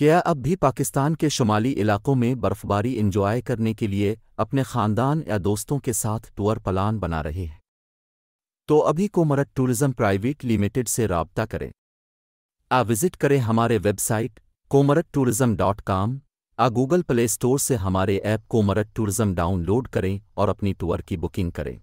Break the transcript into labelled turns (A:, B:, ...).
A: क्या अब भी पाकिस्तान के शुमाली इलाकों में बर्फबारी इंजॉय करने के लिए अपने खानदान या दोस्तों के साथ टूर प्लान बना रहे हैं तो अभी कोमरत टूरिज्म प्राइवेट लिमिटेड से रबता करें आ विजिट करें हमारे वेबसाइट कोमरत टूरिज्म डॉट काम आ गूगल प्ले स्टोर से हमारे ऐप कोमरत टूरिज्म डाउनलोड करें और अपनी टूर की बुकिंग करें